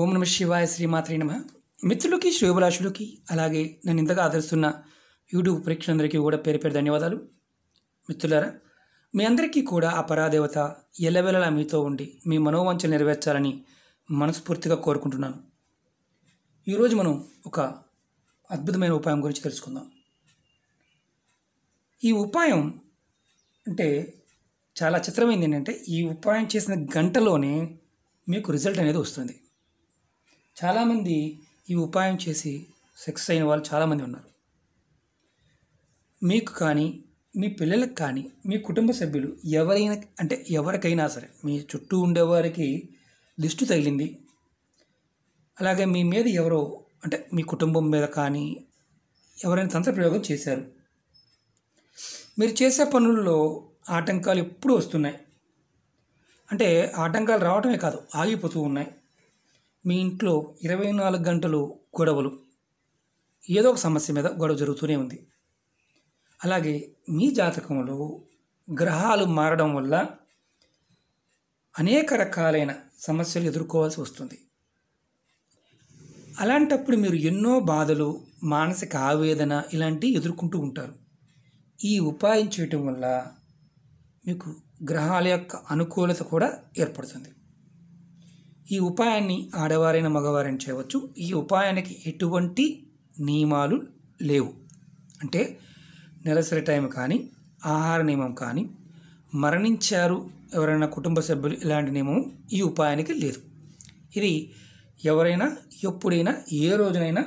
ఓం నమ శివాయ శ్రీమాత్రి నమ మిత్రులకి శుభభిలాషులకి అలాగే నన్ను ఇంతగా ఆదరిస్తున్న యూట్యూబ్ ప్రేక్షకులందరికీ కూడా పేరు పేరు ధన్యవాదాలు మిత్రులారా మీ అందరికీ కూడా ఆ పరాదేవత ఎల్లవేళలా మీతో ఉండి మీ మనోవంచలు నెరవేర్చాలని మనస్ఫూర్తిగా కోరుకుంటున్నాను ఈరోజు మనం ఒక అద్భుతమైన ఉపాయం గురించి తెలుసుకుందాం ఈ ఉపాయం అంటే చాలా చిత్రమైంది ఏంటంటే ఈ ఉపాయం చేసిన గంటలోనే మీకు రిజల్ట్ అనేది వస్తుంది చాలామంది ఈ ఉపాయం చేసి సెక్స్ అయిన వాళ్ళు చాలామంది ఉన్నారు మీకు కానీ మీ పిల్లలకు కానీ మీ కుటుంబ సభ్యులు ఎవరైనా అంటే ఎవరికైనా సరే మీ చుట్టూ ఉండేవారికి లిస్టు తగిలింది అలాగే మీ మీద ఎవరో అంటే మీ కుటుంబం మీద కానీ ఎవరైనా తంత్ర ప్రయోగం చేశారు మీరు చేసే పనుల్లో ఆటంకాలు ఎప్పుడూ వస్తున్నాయి అంటే ఆటంకాలు రావటమే కాదు ఆగిపోతూ ఉన్నాయి మీ ఇంట్లో ఇరవై నాలుగు గంటలు గొడవలు ఏదో ఒక సమస్య మీద గొడవ జరుగుతూనే ఉంది అలాగే మీ జాతకంలో గ్రహాలు మారడం వల్ల అనేక రకాలైన సమస్యలు ఎదుర్కోవాల్సి వస్తుంది అలాంటప్పుడు మీరు ఎన్నో బాధలు మానసిక ఆవేదన ఇలాంటివి ఎదుర్కొంటూ ఉంటారు ఈ ఉపాయం చేయటం వల్ల మీకు గ్రహాల యొక్క అనుకూలత కూడా ఏర్పడుతుంది ఈ ఉపాయాన్ని ఆడవారైన మగవారైన చేయవచ్చు ఈ ఉపాయానికి ఎటువంటి నియమాలు లేవు అంటే నెలసరి టైం కానీ ఆహార నియమం కానీ మరణించారు ఎవరైనా కుటుంబ సభ్యులు ఇలాంటి నియమం ఈ ఉపాయానికి లేదు ఇది ఎవరైనా ఎప్పుడైనా ఏ రోజునైనా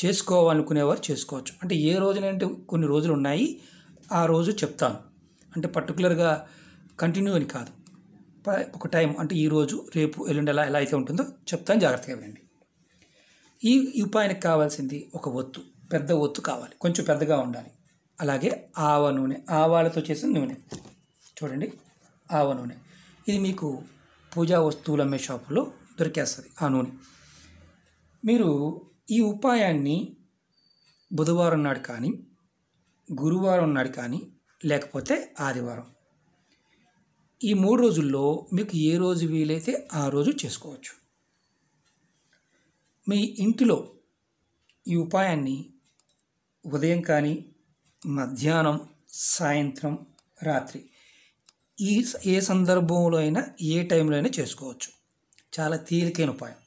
చేసుకోవాలనుకునేవారు చేసుకోవచ్చు అంటే ఏ రోజునంటే కొన్ని రోజులు ఉన్నాయి ఆ రోజు చెప్తాను అంటే పర్టికులర్గా కంటిన్యూ అని కాదు ఒక టైం అంటే ఈరోజు రేపు ఎల్లుండి ఎలా ఎలా అయితే ఉంటుందో చెప్తాను జాగ్రత్తగా వినండి ఈ ఉపాయానికి కావాల్సింది ఒక ఒత్తు పెద్ద ఒత్తు కావాలి కొంచెం పెద్దగా ఉండాలి అలాగే ఆవ నూనె ఆవాలతో చేసిన నూనె చూడండి ఆవ నూనె ఇది మీకు పూజా వస్తువులు అమ్మే షాపులో దొరికేస్తుంది ఆ నూనె మీరు ఈ ఉపాయాన్ని బుధవారం నాడు కానీ గురువారం నాడు కానీ లేకపోతే ఆదివారం ఈ మూడు రోజుల్లో మీకు ఏ రోజు వీలైతే ఆ రోజు చేసుకోవచ్చు మీ ఇంటిలో ఈ ఉపాయాన్ని ఉదయం కానీ మధ్యాహ్నం సాయంత్రం రాత్రి ఈ ఏ సందర్భంలో అయినా ఏ టైంలో అయినా చేసుకోవచ్చు చాలా తేలికైన ఉపాయం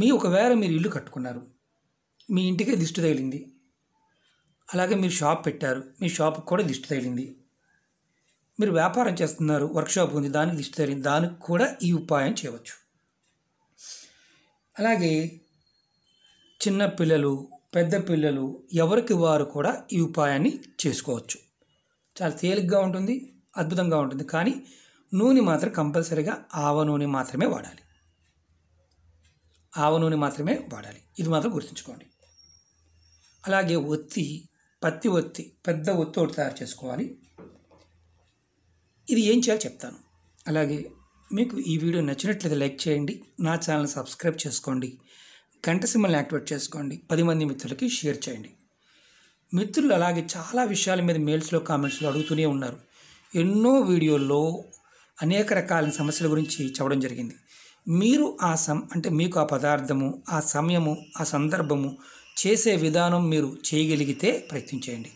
మీ ఒకవేళ మీరు ఇల్లు కట్టుకున్నారు మీ ఇంటికే దిష్టి తగిలింది అలాగే మీరు షాప్ పెట్టారు మీ షాప్కి కూడా దిష్టి తగిలింది మీరు వ్యాపారం చేస్తున్నారు వర్క్షాప్ ఉంది దానికి దృష్టి జరిగింది దానికి కూడా ఈ ఉపాయం చేయవచ్చు అలాగే చిన్న పిల్లలు పెద్ద పిల్లలు ఎవరికి వారు కూడా ఈ ఉపాయాన్ని చేసుకోవచ్చు చాలా తేలిగ్గా ఉంటుంది అద్భుతంగా ఉంటుంది కానీ నూనె మాత్రం కంపల్సరీగా ఆవ నూనె మాత్రమే వాడాలి ఆవ నూనె మాత్రమే వాడాలి ఇది మాత్రం గుర్తుంచుకోండి అలాగే ఒత్తి పత్తి ఒత్తి పెద్ద ఒత్తి ఒకటి తయారు చేసుకోవాలి ఇది ఏం చేయాలో చెప్తాను అలాగే మీకు ఈ వీడియో నచ్చినట్లయితే లైక్ చేయండి నా ఛానల్ సబ్స్క్రైబ్ చేసుకోండి గంట సింబల్ని యాక్టివేట్ చేసుకోండి పది మంది మిత్రులకి షేర్ చేయండి మిత్రులు అలాగే చాలా విషయాల మీద మెయిల్స్లో కామెంట్స్లో అడుగుతూనే ఉన్నారు ఎన్నో వీడియోల్లో అనేక రకాల సమస్యల గురించి చెప్పడం జరిగింది మీరు ఆ సం అంటే మీకు ఆ పదార్థము ఆ సమయము ఆ సందర్భము చేసే విధానం మీరు చేయగలిగితే ప్రయత్నించేయండి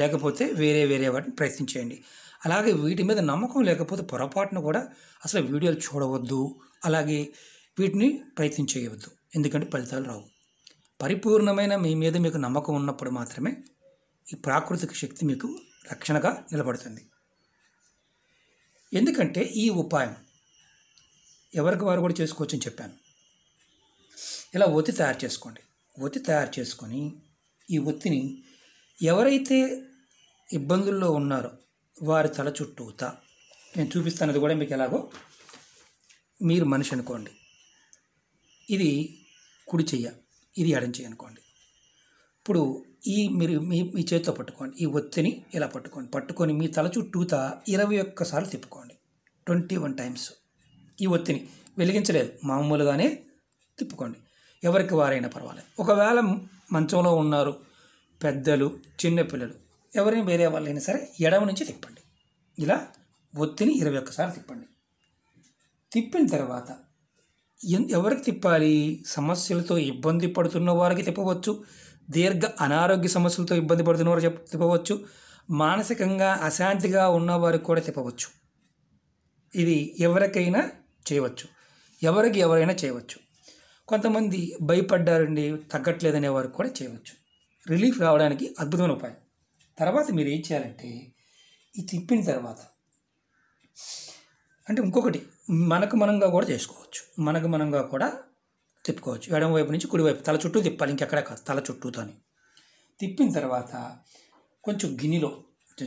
లేకపోతే వేరే వేరే వాటిని ప్రయత్నించేయండి అలాగే వీటి మీద నమ్మకం లేకపోతే పొరపాటున కూడా అసలు వీడియోలు చూడవద్దు అలాగే వీటిని ప్రయత్నం చేయవద్దు ఎందుకంటే ఫలితాలు రావు పరిపూర్ణమైన మీ మీద మీకు నమ్మకం ఉన్నప్పుడు మాత్రమే ఈ ప్రాకృతిక శక్తి మీకు రక్షణగా నిలబడుతుంది ఎందుకంటే ఈ ఉపాయం ఎవరికి వారు కూడా చేసుకోవచ్చని చెప్పాను ఇలా ఒత్తి తయారు చేసుకోండి ఒత్తి తయారు చేసుకొని ఈ ఒత్తిని ఎవరైతే ఇబ్బందుల్లో ఉన్నారో వారి తల చుట్టూత నేను చూపిస్తాను అది కూడా మీకు ఎలాగో మీరు మనిషి అనుకోండి ఇది కుడి చెయ్య ఇది ఎడం చెయ్యి అనుకోండి ఇప్పుడు ఈ మీరు మీ మీ చేతితో పట్టుకోండి ఈ ఒత్తిని ఇలా పట్టుకోండి పట్టుకొని మీ తల చుట్టూత ఇరవై ఒక్కసార్లు తిప్పుకోండి ట్వంటీ వన్ టైమ్స్ ఈ ఒత్తిని వెలిగించలేదు మామూలుగానే తిప్పుకోండి ఎవరికి వారైనా పర్వాలేదు ఒకవేళ మంచంలో ఉన్నారు పెద్దలు చిన్నపిల్లలు ఎవరిని వేరే వాళ్ళైనా సరే ఎడమ నుంచి తిప్పండి ఇలా ఒత్తిని ఇరవై ఒక్కసారి తిప్పండి తిప్పిన తర్వాత ఎవరికి తిప్పాలి సమస్యలతో ఇబ్బంది పడుతున్న వారికి తిప్పవచ్చు దీర్ఘ అనారోగ్య సమస్యలతో ఇబ్బంది పడుతున్న వారు తిప్పవచ్చు మానసికంగా అశాంతిగా ఉన్నవారికి కూడా తిప్పవచ్చు ఇది ఎవరికైనా చేయవచ్చు ఎవరికి ఎవరైనా చేయవచ్చు కొంతమంది భయపడ్డారండి తగ్గట్లేదనే వారికి కూడా చేయవచ్చు రిలీఫ్ రావడానికి అద్భుతమైన ఉపాయం తర్వాత మీరు ఏం చేయాలంటే ఇది తిప్పిన తర్వాత అంటే ఇంకొకటి మనకు మనంగా కూడా చేసుకోవచ్చు మనకు మనంగా కూడా తిప్పుకోవచ్చు ఎడమ వైపు నుంచి కుడివైపు తల చుట్టూ తిప్పాలి ఇంకెక్కడ కాదు తల చుట్టూతో తిప్పిన తర్వాత కొంచెం గిన్నెలో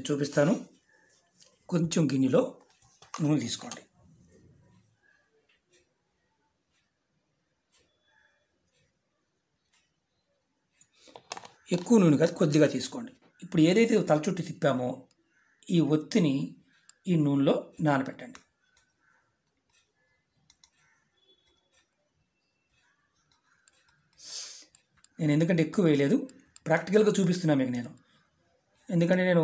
చూపిస్తాను కొంచెం గిన్నెలో నూనె తీసుకోండి ఎక్కువ నూనె కాదు కొద్దిగా తీసుకోండి ఇప్పుడు ఏదైతే తల చుట్టూ తిప్పామో ఈ ఒత్తిని ఈ నూనెలో నానబెట్టండి నేను ఎందుకంటే ఎక్కువ వేయలేదు ప్రాక్టికల్గా చూపిస్తున్నా మీకు నేను ఎందుకంటే నేను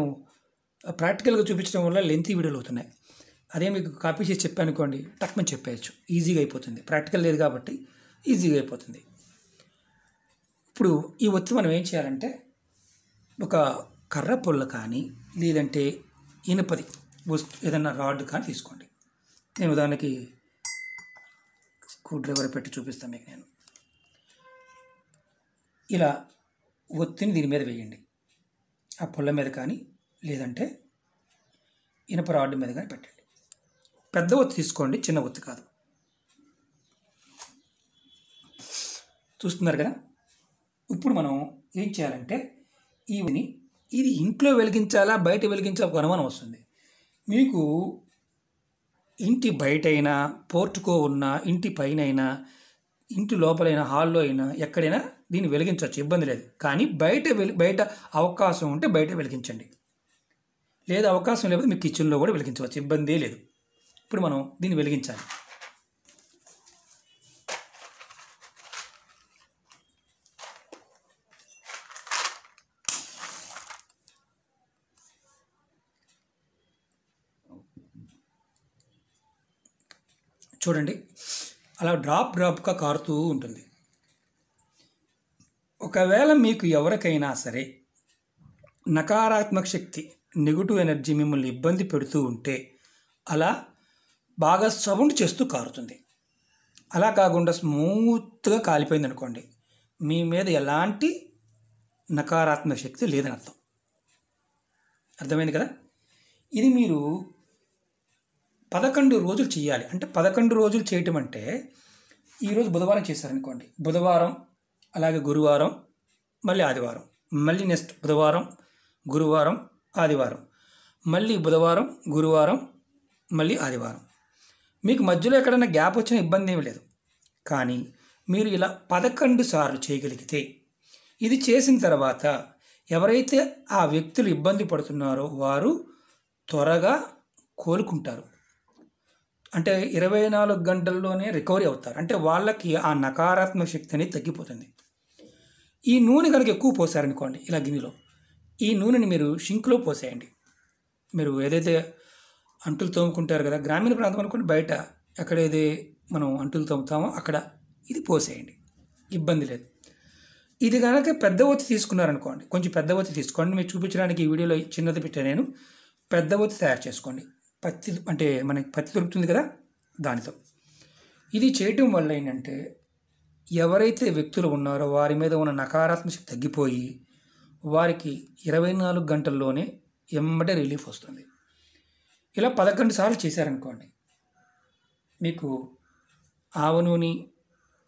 ప్రాక్టికల్గా చూపించడం వల్ల లెంతీ వీడియోలు అవుతున్నాయి అదే మీకు కాపీ చేసి చెప్పానుకోండి టక్మని చెప్పేయచ్చు ఈజీగా అయిపోతుంది ప్రాక్టికల్ లేదు కాబట్టి ఈజీగా అయిపోతుంది ఇప్పుడు ఈ ఒత్తి మనం ఏం చేయాలంటే ఒక కర్ర పొల్ల కానీ లేదంటే ఇనుపది వస్తు ఏదైనా రాడ్ కానీ తీసుకోండి నేను దానికి స్క్రూ డ్రైవర్ పెట్టి చూపిస్తాను మీకు నేను ఇలా ఒత్తిని దీని మీద వేయండి ఆ పొల్ల మీద కానీ లేదంటే ఇనుప రాడ్ మీద కానీ పెట్టండి పెద్ద ఒత్తి తీసుకోండి చిన్న ఒత్తి కాదు చూస్తున్నారు కదా ఇప్పుడు మనం ఏం చేయాలంటే ఇవిని ఇది ఇంట్లో వెలిగించాలా బయట వెలిగించాలి కొనమని వస్తుంది మీకు ఇంటి బయటైనా పోర్టుకో ఉన్న ఇంటి పైన అయినా ఇంటి లోపలైనా హాల్లో అయినా ఎక్కడైనా దీన్ని వెలిగించవచ్చు ఇబ్బంది లేదు కానీ బయట వెలి బయట అవకాశం ఉంటే బయట వెలిగించండి లేదా అవకాశం లేకపోతే మీ కిచెన్లో కూడా వెలిగించవచ్చు ఇబ్బంది లేదు ఇప్పుడు మనం దీన్ని వెలిగించాలి చూడండి అలా డ్రాప్ డ్రాప్గా కారుతూ ఉంటుంది ఒకవేళ మీకు ఎవరికైనా సరే నకారాత్మక శక్తి నెగిటివ్ ఎనర్జీ మిమ్మల్ని ఇబ్బంది పెడుతూ ఉంటే అలా బాగా సౌండ్ చేస్తూ కారుతుంది అలా కాకుండా స్మూత్గా కాలిపోయింది అనుకోండి మీ మీద ఎలాంటి నకారాత్మక శక్తి లేదని అర్థం అర్థమైంది కదా ఇది మీరు పదకొండు రోజులు చేయాలి అంటే పదకొండు రోజులు చేయటం అంటే ఈరోజు బుధవారం చేశారనుకోండి బుధవారం అలాగే గురువారం మళ్ళీ ఆదివారం మళ్ళీ నెక్స్ట్ బుధవారం గురువారం ఆదివారం మళ్ళీ బుధవారం గురువారం మళ్ళీ ఆదివారం మీకు మధ్యలో ఎక్కడైనా గ్యాప్ వచ్చిన ఇబ్బంది ఏమి లేదు కానీ మీరు ఇలా పదకొండు సార్లు చేయగలిగితే ఇది చేసిన తర్వాత ఎవరైతే ఆ వ్యక్తులు ఇబ్బంది పడుతున్నారో వారు త్వరగా కోలుకుంటారు అంటే ఇరవై నాలుగు గంటల్లోనే రికవరీ అవుతారు అంటే వాళ్ళకి ఆ నకారాత్మక శక్తి అనేది తగ్గిపోతుంది ఈ నూనె కనుక ఎక్కువ పోసారనుకోండి ఇలా గిన్నెలో ఈ నూనెని మీరు షింక్లో పోసేయండి మీరు ఏదైతే అంటులు తోముకుంటారు కదా గ్రామీణ ప్రాంతం అనుకోండి బయట ఎక్కడైతే మనం అంటులు తోముతామో అక్కడ ఇది పోసేయండి ఇబ్బంది లేదు ఇది కనుక పెద్ద ఒత్తి తీసుకున్నారనుకోండి కొంచెం పెద్ద ఒత్తి తీసుకోండి మీరు చూపించడానికి ఈ వీడియోలో చిన్నది పెట్టే నేను పెద్ద ఒత్తి తయారు చేసుకోండి పత్తి అంటే మనకి పత్తి దొరుకుతుంది కదా దానితో ఇది చేయటం వల్ల ఏంటంటే ఎవరైతే వ్యక్తులు ఉన్నారో వారి మీద ఉన్న నకారాత్మక శక్తి తగ్గిపోయి వారికి ఇరవై నాలుగు గంటల్లోనే ఎమ్మటే రిలీఫ్ వస్తుంది ఇలా పదకొండు సార్లు చేశారనుకోండి మీకు ఆవ నూనె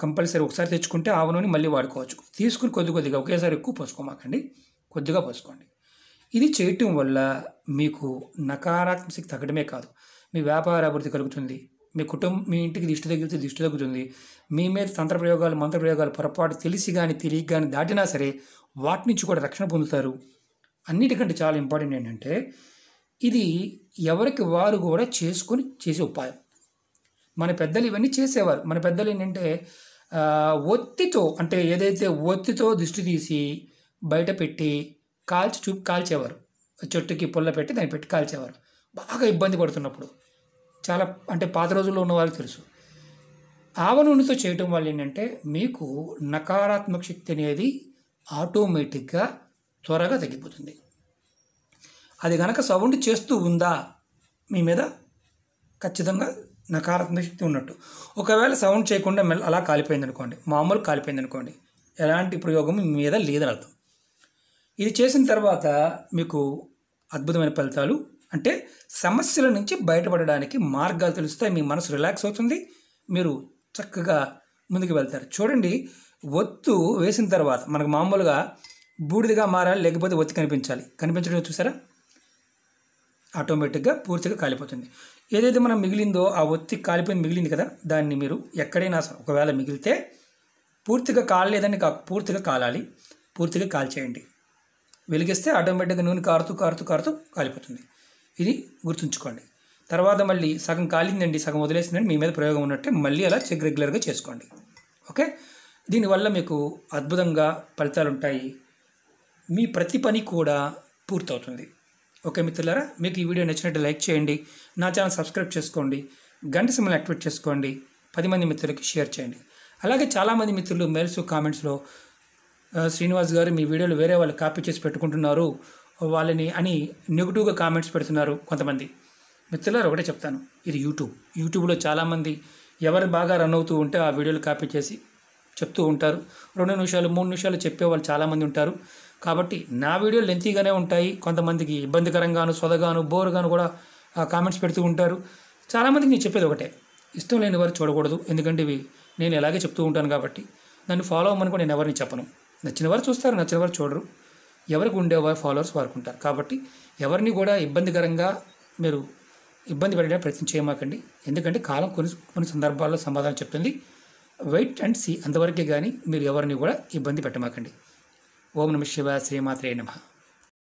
కంపల్సరీ ఒకసారి తెచ్చుకుంటే ఆవ నూనె మళ్ళీ వాడుకోవచ్చు తీసుకుని కొద్ది కొద్దిగా ఒకేసారి ఎక్కువ పోసుకోమాకండి కొద్దిగా పోసుకోండి ఇది చేయటం వల్ల మీకు నకారాత్మక తగ్గడమే కాదు మీ వ్యాపార అభివృద్ధి కలుగుతుంది మీ కుటుంబం మీ ఇంటికి దిష్టి తగ్గితే దిష్టి తగ్గుతుంది మీ మీద తంత్ర ప్రయోగాలు మంత్ర ప్రయోగాలు పొరపాటు తెలిసి కానీ తెలియక కానీ దాటినా సరే వాటి నుంచి కూడా రక్షణ పొందుతారు అన్నిటికంటే చాలా ఇంపార్టెంట్ ఏంటంటే ఇది ఎవరికి వారు కూడా చేసుకొని చేసే ఉపాయం మన పెద్దలు ఇవన్నీ చేసేవారు మన పెద్దలు ఏంటంటే ఒత్తితో అంటే ఏదైతే ఒత్తితో దిష్టి తీసి బయట పెట్టి కాల్చి చూపి కాల్చేవారు చెట్టుకి పుల్ల పెట్టి దాన్ని పెట్టి కాల్చేవారు బాగా ఇబ్బంది పడుతున్నప్పుడు చాలా అంటే పాత రోజుల్లో ఉన్న వాళ్ళకి తెలుసు ఆవ నూనెతో చేయటం వల్ల ఏంటంటే మీకు నకారాత్మక శక్తి అనేది ఆటోమేటిక్గా త్వరగా తగ్గిపోతుంది అది కనుక సౌండ్ చేస్తూ ఉందా మీ మీద ఖచ్చితంగా నకారాత్మక శక్తి ఉన్నట్టు ఒకవేళ సౌండ్ చేయకుండా అలా కాలిపోయింది అనుకోండి మామూలు కాలిపోయింది అనుకోండి ఎలాంటి ప్రయోగం మీ మీద లేదని అర్థం ఇది చేసిన తర్వాత మీకు అద్భుతమైన ఫలితాలు అంటే సమస్యల నుంచి బయటపడడానికి మార్గాలు తెలుస్తాయి మీ మనసు రిలాక్స్ అవుతుంది మీరు చక్కగా ముందుకు వెళ్తారు చూడండి ఒత్తు వేసిన తర్వాత మనకు మామూలుగా బూడిదగా మారాలి లేకపోతే ఒత్తి కనిపించాలి కనిపించడం చూసారా ఆటోమేటిక్గా పూర్తిగా కాలిపోతుంది ఏదైతే మనం మిగిలిందో ఆ ఒత్తి కాలిపోయింది మిగిలింది కదా దాన్ని మీరు ఎక్కడైనా ఒకవేళ మిగిలితే పూర్తిగా కాలలేదని కాక పూర్తిగా కాలాలి పూర్తిగా కాల్చేయండి వెలిగిస్తే ఆటోమేటిక్గా నూనె కారుతూ కారుతూ కారుతూ కాలిపోతుంది ఇది గుర్తుంచుకోండి తర్వాత మళ్ళీ సగం కాలిందండి సగం వదిలేసిందండి మీ మీద ప్రయోగం ఉన్నట్టే మళ్ళీ అలా చెక్ రెగ్యులర్గా చేసుకోండి ఓకే దీనివల్ల మీకు అద్భుతంగా ఫలితాలు ఉంటాయి మీ ప్రతి పని కూడా పూర్తవుతుంది ఓకే మిత్రులారా మీకు ఈ వీడియో నచ్చినట్టు లైక్ చేయండి నా ఛానల్ సబ్స్క్రైబ్ చేసుకోండి గంట సిమ్మల్ని యాక్టివేట్ చేసుకోండి పది మంది మిత్రులకి షేర్ చేయండి అలాగే చాలామంది మిత్రులు మెయిల్స్ కామెంట్స్లో శ్రీనివాస్ గారు మీ వీడియోలు వేరే వాళ్ళు కాపీ చేసి పెట్టుకుంటున్నారు వాళ్ళని అని నెగిటివ్గా కామెంట్స్ పెడుతున్నారు కొంతమంది మిత్రులారు ఒకటే చెప్తాను ఇది యూట్యూబ్ యూట్యూబ్లో చాలామంది ఎవరు బాగా రన్ అవుతూ ఉంటే ఆ వీడియోలు కాపీ చేసి చెప్తూ ఉంటారు రెండు నిమిషాలు మూడు నిమిషాలు చెప్పే వాళ్ళు చాలామంది ఉంటారు కాబట్టి నా వీడియోలు లెంతీగానే ఉంటాయి కొంతమందికి ఇబ్బందికరంగాను సొదగాను బోరుగాను కూడా కామెంట్స్ పెడుతూ ఉంటారు చాలామందికి నేను చెప్పేది ఒకటే ఇష్టం లేని వారు చూడకూడదు ఎందుకంటే ఇవి నేను ఎలాగే చెప్తూ ఉంటాను కాబట్టి నన్ను ఫాలో అవ్వమని కూడా నేను ఎవరిని చెప్పను నచ్చిన వారు చూస్తారు నచ్చిన వారు చూడరు ఎవరికి ఉండే ఫాలోవర్స్ వారికి ఉంటారు కాబట్టి ఎవరిని కూడా ఇబ్బందికరంగా మీరు ఇబ్బంది పెట్టడానికి ప్రయత్నం చేయమాకండి ఎందుకంటే కాలం కొన్ని కొన్ని సందర్భాల్లో సమాధానం చెప్తుంది వెయిట్ అండ్ సీ అంతవరకే కానీ మీరు ఎవరిని కూడా ఇబ్బంది పెట్టమాకండి ఓం నమ శివ శ్రీమాత్రే నమ